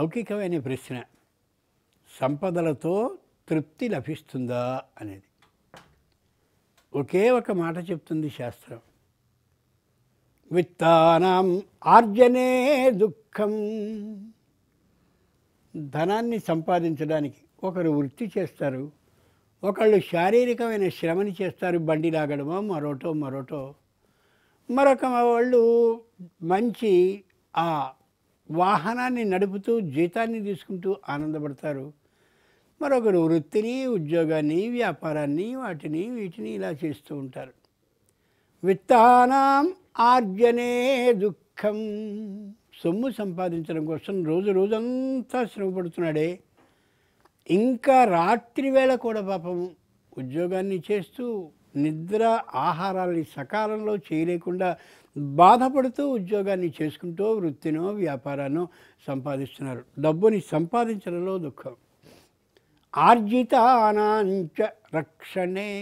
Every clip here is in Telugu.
లౌకికమైన ప్రశ్న సంపదలతో తృప్తి లభిస్తుందా అనేది ఒకే ఒక మాట చెప్తుంది శాస్త్రం విత్తానం ఆర్జనే దుఃఖం ధనాన్ని సంపాదించడానికి ఒకరు వృత్తి చేస్తారు ఒకళ్ళు శారీరకమైన శ్రమని చేస్తారు బండి లాగడమో మరోటో మరోటో మరొక వాళ్ళు మంచి ఆ వాహనాన్ని నడుపుతూ జీతాన్ని తీసుకుంటూ ఆనందపడతారు మరొకరు వృత్తిని ఉద్యోగాన్ని వ్యాపారాన్ని వాటిని వీటిని ఇలా చేస్తూ ఉంటారు విత్తానం ఆర్జనే దుఃఖం సొమ్ము సంపాదించడం కోసం రోజు రోజంతా శ్రమపడుతున్నాడే ఇంకా రాత్రి వేళ కూడా పాపం ఉద్యోగాన్ని చేస్తూ నిద్ర ఆహారాలని సకాలంలో చేయలేకుండా బాధపడుతూ ఉద్యోగాన్ని చేసుకుంటూ వృత్తినో వ్యాపారాన్నో సంపాదిస్తున్నారు డబ్బుని సంపాదించడంలో దుఃఖం ఆర్జిత అనాంచ రక్షణే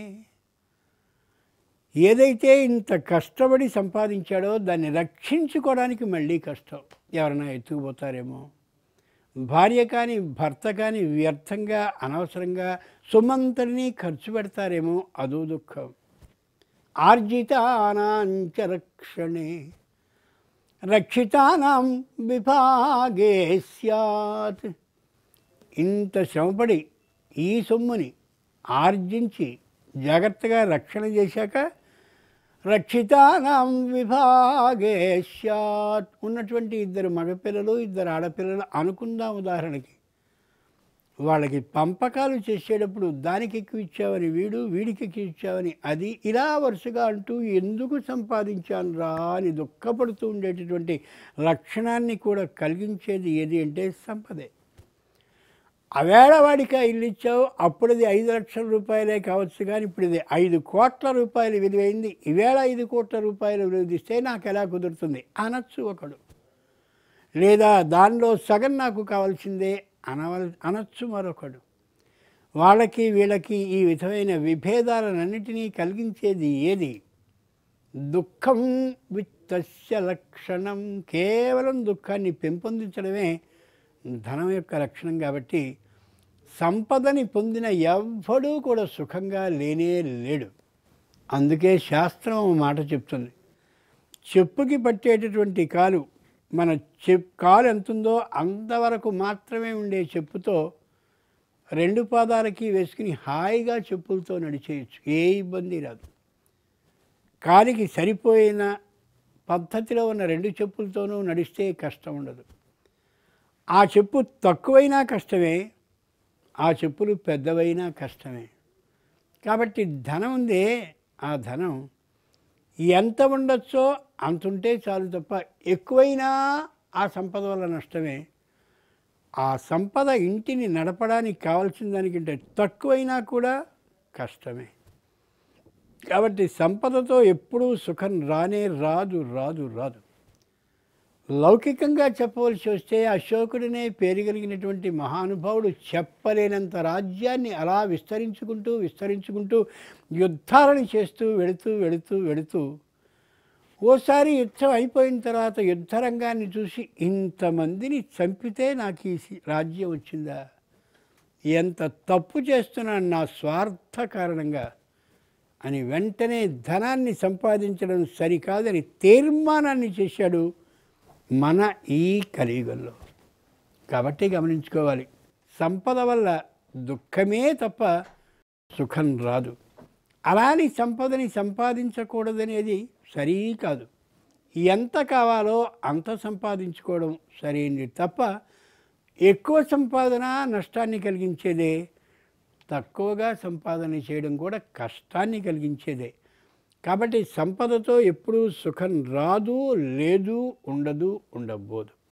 ఏదైతే ఇంత కష్టపడి సంపాదించాడో దాన్ని రక్షించుకోవడానికి మళ్ళీ కష్టం ఎవరైనా ఎత్తుకుపోతారేమో భార్య కానీ భర్త కానీ వ్యర్థంగా అనవసరంగా సొమ్మంతరినీ ఖర్చు పెడతారేమో అదో దుఃఖం ఆర్జితానాంచ రక్షణే రక్షితానాం విభాగే సత్ ఇంత శ్రమపడి ఈ సొమ్ముని ఆర్జించి జాగ్రత్తగా రక్షణ చేశాక రక్షితానం విభాగే ఉన్నటువంటి ఇద్దరు మగపిల్లలు ఇద్దరు ఆడపిల్లలు అనుకుందాం ఉదాహరణకి వాళ్ళకి పంపకాలు చేసేటప్పుడు దానికి ఎక్కువ ఇచ్చావని వీడు వీడికి ఎక్కువ ఇచ్చావని అది ఇలా వరుసగా అంటూ ఎందుకు సంపాదించాను రా అని దుఃఖపడుతూ ఉండేటటువంటి లక్షణాన్ని కూడా కలిగించేది ఏది అంటే సంపదే అవేళవాడికి వాడికి ఆ ఇల్లు ఇచ్చావు అప్పుడు అది ఐదు లక్షల రూపాయలే కావచ్చు కానీ ఇప్పుడు ఇది ఐదు కోట్ల రూపాయలు విలువైంది ఈవేళ ఐదు కోట్ల రూపాయలు విలువదిస్తే నాకు ఎలా కుదురుతుంది అనొచ్చు ఒకడు లేదా దానిలో సగం నాకు కావాల్సిందే అనవల్ అనొచ్చు మరొకడు వాళ్ళకి వీళ్ళకి ఈ విధమైన విభేదాలన్నిటినీ కలిగించేది ఏది దుఃఖం విత్తస్య లక్షణం కేవలం దుఃఖాన్ని పెంపొందించడమే ధనం యొక్క లక్షణం కాబట్టి సంపదని పొందిన ఎవ్వడూ కూడా సుఖంగా లేనే లేడు అందుకే శాస్త్రం మాట చెప్తుంది చెప్పుకి పట్టేటటువంటి కాలు మన చెప్ కాలు ఎంతుందో అంతవరకు మాత్రమే ఉండే చెప్పుతో రెండు పాదాలకి వేసుకుని హాయిగా చెప్పులతో నడిచేయచ్చు ఏ ఇబ్బంది రాదు కాలికి సరిపోయిన పద్ధతిలో ఉన్న రెండు చెప్పులతోనూ నడిస్తే కష్టం ఉండదు ఆ చెప్పు తక్కువైనా కష్టమే ఆ చెప్పులు పెద్దవైనా కష్టమే కాబట్టి ధనం ఉందే ఆ ధనం ఎంత ఉండొచ్చో అంతుంటే చాలు తప్ప ఎక్కువైనా ఆ సంపద వల్ల నష్టమే ఆ సంపద ఇంటిని నడపడానికి కావాల్సిన దానికంటే తక్కువైనా కూడా కష్టమే కాబట్టి సంపదతో ఎప్పుడూ సుఖం రానే రాదు రాదు రాదు లౌకికంగా చెప్పవలసి వస్తే అశోకుడినే పేరుగలిగినటువంటి మహానుభావుడు చెప్పలేనంత రాజ్యాన్ని అలా విస్తరించుకుంటూ విస్తరించుకుంటూ యుద్ధాలను చేస్తూ వెళుతూ వెళుతూ వెళుతూ ఓసారి యుద్ధం అయిపోయిన తర్వాత యుద్ధరంగాన్ని చూసి ఇంతమందిని చంపితే నాకు ఈ రాజ్యం వచ్చిందా ఎంత తప్పు చేస్తున్నాను నా స్వార్థ కారణంగా అని వెంటనే ధనాన్ని సంపాదించడం సరికాదని తీర్మానాన్ని చేశాడు మన ఈ కలియుగంలో కాబట్టి గమనించుకోవాలి సంపద వల్ల దుఃఖమే తప్ప సుఖం రాదు అలాని సంపదని సంపాదించకూడదనేది సరీ కాదు ఎంత కావాలో అంత సంపాదించుకోవడం సరైనది తప్ప ఎక్కువ సంపాదన నష్టాన్ని కలిగించేదే తక్కువగా సంపాదన చేయడం కూడా కష్టాన్ని కలిగించేదే కాబట్టి సంపదతో ఎప్పుడూ సుఖం రాదు లేదు ఉండదు ఉండబోదు